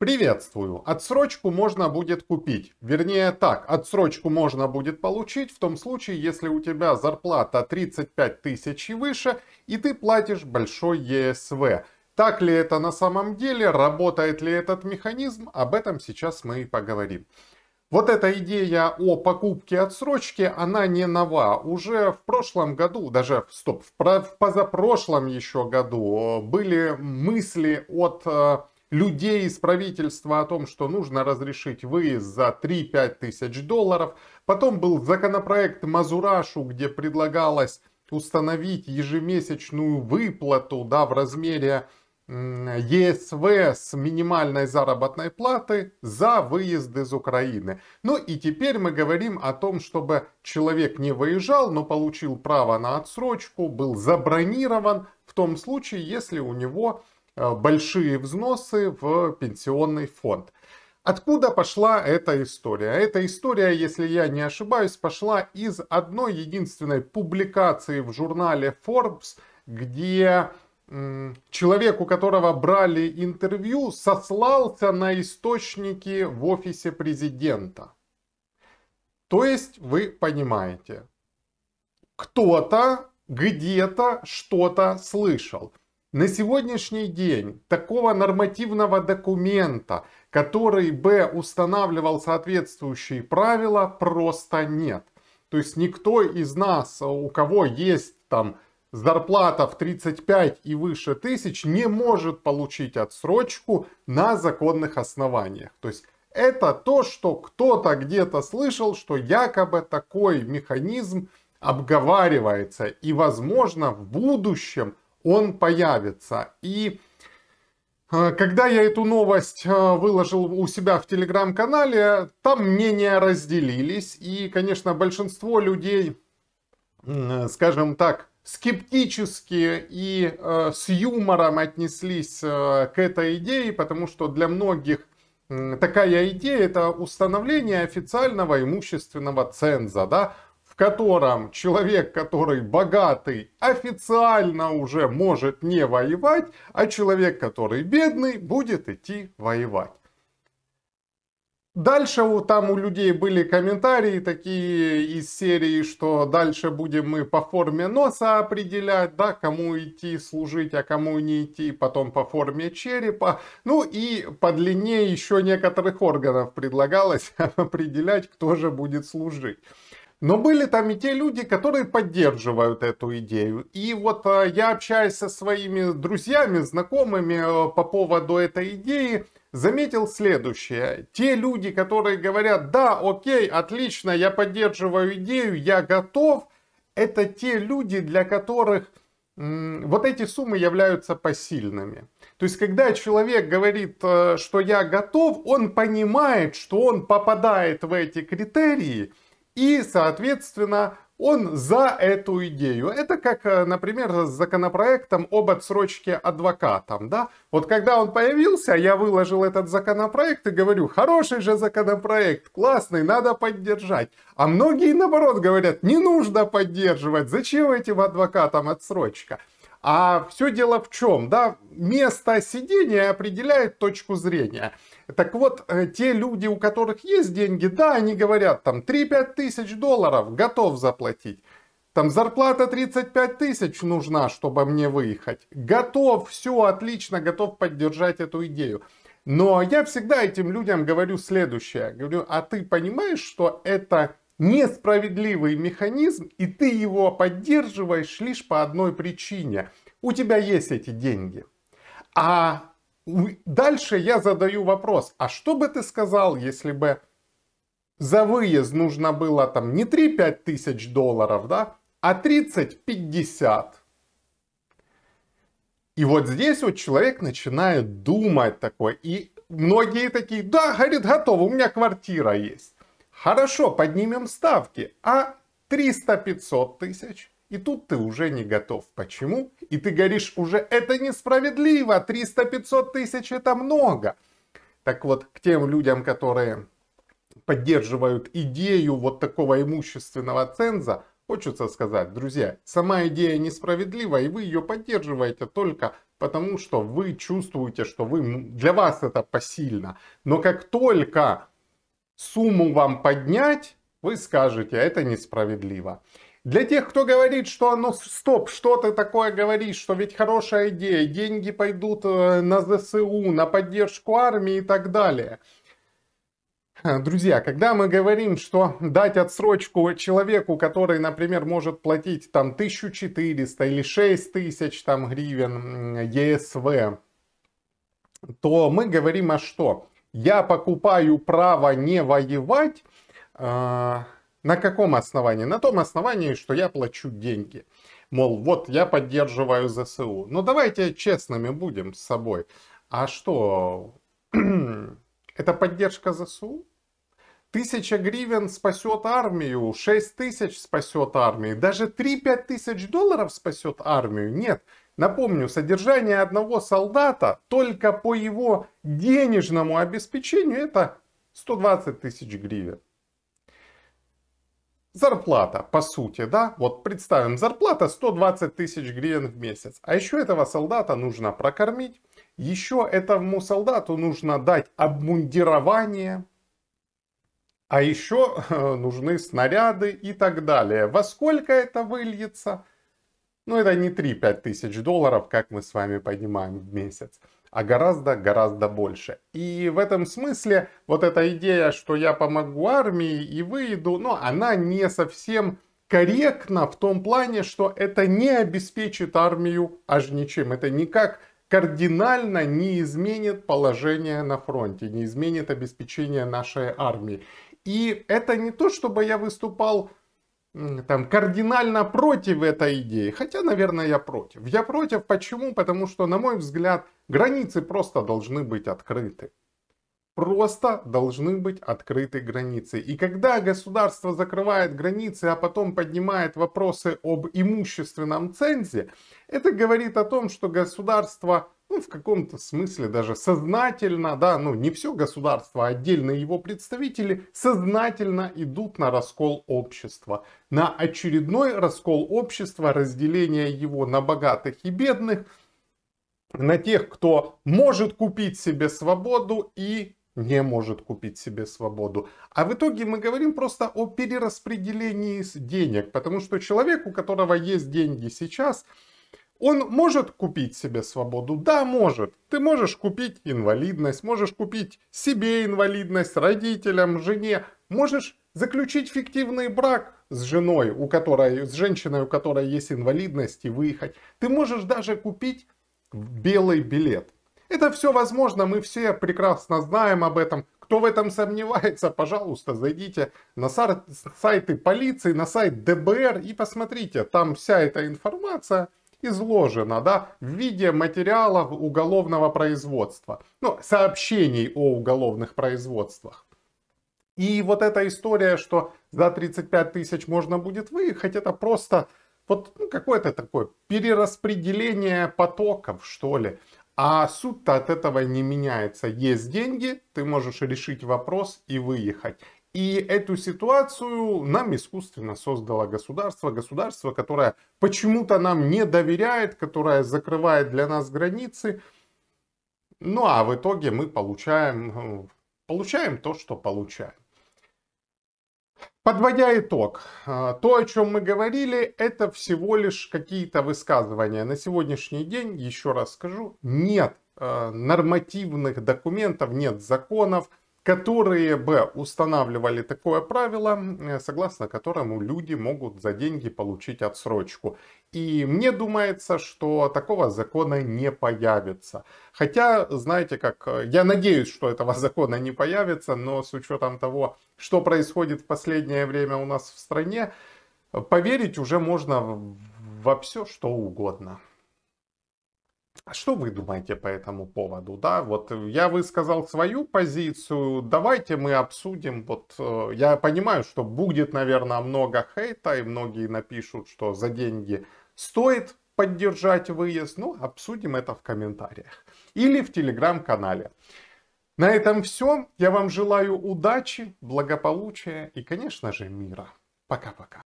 Приветствую! Отсрочку можно будет купить. Вернее так, отсрочку можно будет получить в том случае, если у тебя зарплата 35 тысяч и выше, и ты платишь большой ЕСВ. Так ли это на самом деле, работает ли этот механизм, об этом сейчас мы и поговорим. Вот эта идея о покупке отсрочки, она не нова. Уже в прошлом году, даже, стоп, в, позапрошлом еще году э, были мысли от э, людей из правительства о том, что нужно разрешить выезд за 3-5 тысяч долларов. Потом был законопроект Мазурашу, где предлагалось установить ежемесячную выплату да, в размере ЕСВ с минимальной заработной платы за выезд из Украины. Ну и теперь мы говорим о том, чтобы человек не выезжал, но получил право на отсрочку, был забронирован в том случае, если у него Э, большие взносы в пенсионный фонд. Откуда пошла эта история? Эта история, если я не ошибаюсь, пошла из одной единственной публикации в журнале Forbes, где человек, у которого брали интервью, сослался на источники в офисе президента. То есть вы понимаете, кто-то где-то что-то слышал. На сегодняшний день такого нормативного документа, который бы устанавливал соответствующие правила, просто нет. То есть никто из нас, у кого есть там зарплата в 35 и выше тысяч, не может получить отсрочку на законных основаниях. То есть это то, что кто-то где-то слышал, что якобы такой механизм обговаривается. И, возможно, в будущем он появится. И э, когда я эту новость э, выложил у себя в телеграм-канале, там мнения разделились. И, конечно, большинство людей, э, скажем так, скептически и с юмором отнеслись к этой идее, потому что для многих такая идея это установление официального имущественного ценза, да, котором человек, который богатый, официально уже может не воевать, а человек, который бедный, будет идти воевать. Дальше там у людей были комментарии такие из серии, что дальше будем мы по форме носа определять, да, кому идти служить, а кому не идти, потом по форме черепа. Ну и по длине еще некоторых органов предлагалось определять, кто же будет служить. Но были там и те люди, которые поддерживают эту идею. И вот а, я общаюсь со своими друзьями, знакомыми э, по поводу этой идеи, заметил следующее. Те люди, которые говорят, да, окей, отлично, я поддерживаю идею, я готов, это те люди, для которых вот эти суммы являются посильными. То есть, когда человек говорит, э, что я готов, он понимает, что он попадает в эти критерии – и, соответственно, он за эту идею. Это как, э, например, с законопроектом об отсрочке адвокатам. Да? Вот когда он появился, я выложил этот законопроект и говорю, хороший же законопроект, классный, надо поддержать. А многие, наоборот, говорят, не нужно поддерживать, зачем этим адвокатам отсрочка? А все дело в чем, да, место сидения определяет точку зрения. Так вот, э, те люди, у которых есть деньги, да, они говорят там 3-5 тысяч долларов готов заплатить. Там зарплата 35 тысяч нужна, чтобы мне выехать. Готов, все отлично, готов поддержать эту идею. Но я всегда этим людям говорю следующее. Говорю, а ты понимаешь, что это несправедливый механизм, и ты его поддерживаешь лишь по одной причине. У тебя есть эти деньги. А дальше я задаю вопрос, а что бы ты сказал, если бы за выезд нужно было там не 3-5 тысяч долларов, да, а 30-50? И вот здесь вот человек начинает думать такой, и многие такие, да, говорит, готов у меня квартира есть. Хорошо, поднимем ставки, а 300-500 тысяч? И тут ты уже не готов. Почему? И ты говоришь уже, это несправедливо, 300-500 тысяч это много. Так вот, к тем людям, которые поддерживают идею вот такого имущественного ценза, хочется сказать, друзья, сама идея несправедлива, и вы ее поддерживаете только потому, что вы чувствуете, что вы, для вас это посильно. Но как только сумму вам поднять, вы скажете, «А это несправедливо. Для тех, кто говорит, что оно, «А ну, стоп, что ты такое говоришь, что ведь хорошая идея, деньги пойдут э, на ЗСУ, на поддержку армии и так далее. Друзья, когда мы говорим, что дать отсрочку человеку, который, например, может платить там 1400 или 6000 там, гривен ЕСВ, то мы говорим о что? я покупаю право не воевать, а, на каком основании? На том основании, что я плачу деньги. Мол, вот я поддерживаю ЗСУ. Но ну, давайте честными будем с собой. А что, это поддержка ЗСУ? Тысяча гривен спасет армию, шесть тысяч спасет армию, даже три-пять тысяч долларов спасет армию. Нет, Напомню, содержание одного солдата только по его денежному обеспечению это 120 тысяч гривен. Зарплата, по сути, да, вот представим, зарплата 120 тысяч гривен в месяц. А еще этого солдата нужно прокормить, еще этому солдату нужно дать обмундирование, а еще э, нужны снаряды и так далее. Во сколько это выльется? Но ну, это не 3-5 тысяч долларов, как мы с вами понимаем в месяц, а гораздо-гораздо больше. И в этом смысле вот эта идея, что я помогу армии и выйду, но ну, она не совсем корректна в том плане, что это не обеспечит армию аж ничем. Это никак кардинально не изменит положение на фронте, не изменит обеспечение нашей армии. И это не то, чтобы я выступал там кардинально против этой идеи. Хотя, наверное, я против. Я против почему? Потому что, на мой взгляд, границы просто должны быть открыты. Просто должны быть открыты границы. И когда государство закрывает границы, а потом поднимает вопросы об имущественном цензе, это говорит о том, что государство ну, в каком-то смысле даже сознательно, да, ну не все государство, а отдельные его представители сознательно идут на раскол общества, на очередной раскол общества, разделение его на богатых и бедных, на тех, кто может купить себе свободу и не может купить себе свободу. А в итоге мы говорим просто о перераспределении денег, потому что человек, у которого есть деньги сейчас, он может купить себе свободу? Да, может. Ты можешь купить инвалидность, можешь купить себе инвалидность, родителям, жене. Можешь заключить фиктивный брак с женой, у которой, с женщиной, у которой есть инвалидность, и выехать. Ты можешь даже купить белый билет. Это все возможно, мы все прекрасно знаем об этом. Кто в этом сомневается, пожалуйста, зайдите на сайты полиции, на сайт ДБР и посмотрите. Там вся эта информация – изложено да, в виде материалов уголовного производства, ну, сообщений о уголовных производствах. И вот эта история, что за 35 тысяч можно будет выехать, это просто вот ну, какое-то такое перераспределение потоков, что ли. А суд-то от этого не меняется. Есть деньги, ты можешь решить вопрос и выехать. И эту ситуацию нам искусственно создало государство. Государство, которое почему-то нам не доверяет, которое закрывает для нас границы. Ну а в итоге мы получаем, получаем то, что получаем. Подводя итог, э, то, о чем мы говорили, это всего лишь какие-то высказывания. На сегодняшний день, еще раз скажу, нет э, нормативных документов, нет законов, которые бы устанавливали такое правило, э, согласно которому люди могут за деньги получить отсрочку. И мне думается, что такого закона не появится. Хотя, знаете как, э, я надеюсь, что этого закона не появится, но с учетом того, что происходит в последнее время у нас в стране, э, поверить уже можно во все, что угодно. А что вы думаете по этому поводу? Да, вот э, я высказал свою позицию. Давайте мы обсудим. Вот э, я понимаю, что будет, наверное, много хейта, и многие напишут, что за деньги стоит поддержать выезд. Ну, обсудим это в комментариях или в телеграм-канале. На этом все. Я вам желаю удачи, благополучия и, конечно же, мира. Пока-пока.